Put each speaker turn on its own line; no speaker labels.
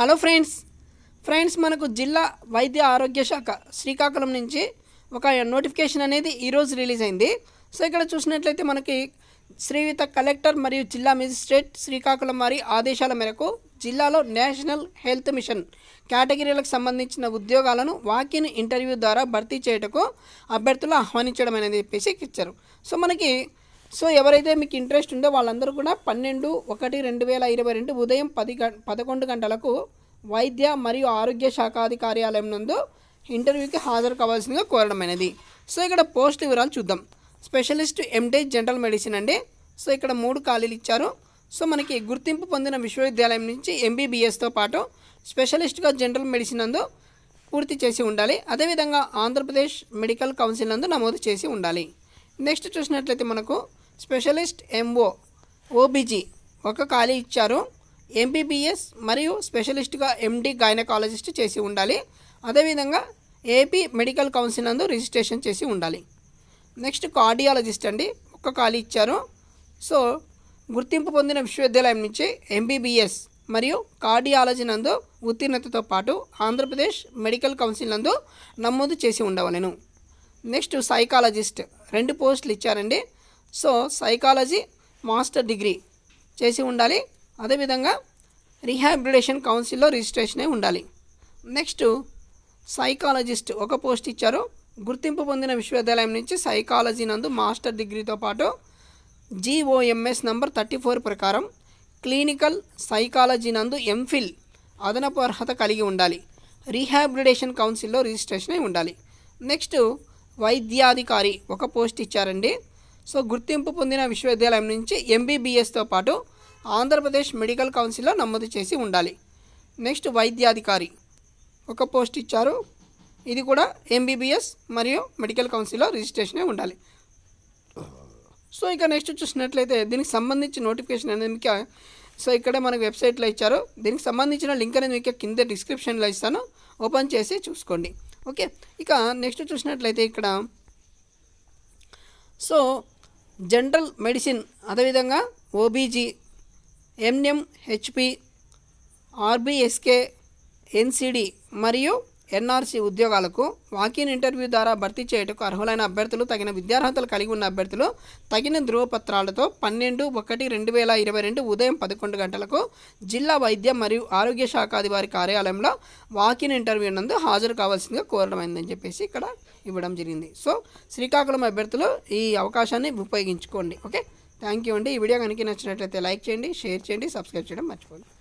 hello friends friends మనకు జిల్లా వైద్య ఆరోగ్య శాఖ శ్రీకాకుళం నుంచి ఒక నోటిఫికేషన్ అనేది ఈరోజు రిలీజ్ అయింది సో ఇక్కడ చూసినట్లయితే మనకి శ్రీయుత కలెక్టర్ మరియు జిల్లా మెజిస్ట్రేట్ శ్రీకాకుళం వారి ఆదేశాల మేరకు జిల్లాలో నేషనల్ హెల్త్ మిషన్ కేటగిరీలకు సంబంధించిన ఉద్యోగాలను వాకిన్ ఇంటర్వ్యూ ద్వారా భర్తీ చేయటకు అభ్యర్థులు ఆహ్వానించడం అనేది చెప్పేసి ఇచ్చారు సో మనకి సో ఎవరైతే మీకు ఇంట్రెస్ట్ ఉందో వాళ్ళందరూ కూడా పన్నెండు ఒకటి రెండు వేల ఇరవై రెండు ఉదయం పది గ పదకొండు గంటలకు వైద్య మరియు ఆరోగ్య శాఖాది కార్యాలయం నందు ఇంటర్వ్యూకి హాజరు కావాల్సిందిగా కోరడమైనది సో ఇక్కడ పోస్ట్ వివరాలు చూద్దాం స్పెషలిస్ట్ ఎంటే జనరల్ మెడిసిన్ అండి సో ఇక్కడ మూడు ఖాళీలు ఇచ్చారు సో మనకి గుర్తింపు పొందిన విశ్వవిద్యాలయం నుంచి ఎంబీబీఎస్తో పాటు స్పెషలిస్ట్గా జనరల్ మెడిసిన్ అందు పూర్తి చేసి ఉండాలి అదేవిధంగా ఆంధ్రప్రదేశ్ మెడికల్ కౌన్సిల్ నందు నమోదు చేసి ఉండాలి నెక్స్ట్ చూసినట్లయితే మనకు స్పెషలిస్ట్ ఎంఓ ఓబీజీ ఒక ఖాళీ ఇచ్చారు ఎంబీబీఎస్ మరియు స్పెషలిస్ట్గా ఎండి గైనకాలజిస్ట్ చేసి ఉండాలి అదేవిధంగా ఏపీ మెడికల్ కౌన్సిల్ నందు రిజిస్ట్రేషన్ చేసి ఉండాలి నెక్స్ట్ కార్డియాలజిస్ట్ అండి ఒక ఖాళీ ఇచ్చారు సో గుర్తింపు పొందిన విశ్వవిద్యాలయం నుంచి ఎంబీబీఎస్ మరియు కార్డియాలజీ నందు ఉత్తీర్ణతతో పాటు ఆంధ్రప్రదేశ్ మెడికల్ కౌన్సిల్ నందు నమోదు చేసి ఉండవలను నెక్స్ట్ సైకాలజిస్ట్ రెండు పోస్టులు ఇచ్చారండి సో సైకాలజీ మాస్టర్ డిగ్రీ చేసి ఉండాలి అదేవిధంగా రీహాబిలిటేషన్ కౌన్సిల్లో రిజిస్ట్రేషన్ అయి ఉండాలి నెక్స్ట్ సైకాలజిస్ట్ ఒక పోస్ట్ ఇచ్చారు గుర్తింపు పొందిన విశ్వవిద్యాలయం నుంచి సైకాలజీ నందు మాస్టర్ డిగ్రీతో పాటు జీఓఎంఎస్ నంబర్ థర్టీ ఫోర్ ప్రకారం క్లినికల్ సైకాలజీ నందు ఎంఫిల్ అదనపు అర్హత కలిగి ఉండాలి రీహాబిలిటేషన్ కౌన్సిల్లో రిజిస్ట్రేషన్ అయి ఉండాలి నెక్స్ట్ వైద్యాధికారి ఒక పోస్ట్ ఇచ్చారండి సో గుర్తింపు పొందిన విశ్వవిద్యాలయం నుంచి ఎంబీబీఎస్తో పాటు ఆంధ్రప్రదేశ్ మెడికల్ కౌన్సిల్లో నమోదు చేసి ఉండాలి నెక్స్ట్ వైద్యాధికారి ఒక పోస్ట్ ఇచ్చారు ఇది కూడా ఎంబీబీఎస్ మరియు మెడికల్ కౌన్సిల్లో రిజిస్ట్రేషనే ఉండాలి సో ఇక నెక్స్ట్ చూసినట్లయితే దీనికి సంబంధించి నోటిఫికేషన్ అనేది మీకు సో ఇక్కడ మనకి వెబ్సైట్లో ఇచ్చారు దీనికి సంబంధించిన లింక్ అనేది మీకు కింద డిస్క్రిప్షన్లో ఇస్తాను ఓపెన్ చేసి చూసుకోండి ఓకే ఇక నెక్స్ట్ చూసినట్లయితే ఇక్కడ సో జనరల్ మెడిసిన్ అదేవిధంగా OBG MMHP HP RBSK NCD మరియు ఎన్ఆర్సీ ఉద్యోగాలకు వాకిన్ ఇంటర్వ్యూ ద్వారా భర్తీ చేయటకు అర్హులైన అభ్యర్థులు తగిన విద్యార్హతలు కలిగి ఉన్న అభ్యర్థులు తగిన ధృవపత్రాలతో పన్నెండు ఒకటి రెండు వేల ఇరవై రెండు ఉదయం పదకొండు గంటలకు జిల్లా వైద్య మరియు ఆరోగ్య అధికారి కార్యాలయంలో వాకిన్ ఇంటర్వ్యూ నందు హాజరు కావాల్సిందిగా కోరడమైందని చెప్పేసి ఇక్కడ ఇవ్వడం జరిగింది సో శ్రీకాకుళం అభ్యర్థులు ఈ అవకాశాన్ని ఉపయోగించుకోండి ఓకే థ్యాంక్ యూ అండి ఈ వీడియో కనుక నచ్చినట్లయితే లైక్ చేయండి షేర్ చేయండి సబ్స్క్రైబ్ చేయడం మర్చిపోండి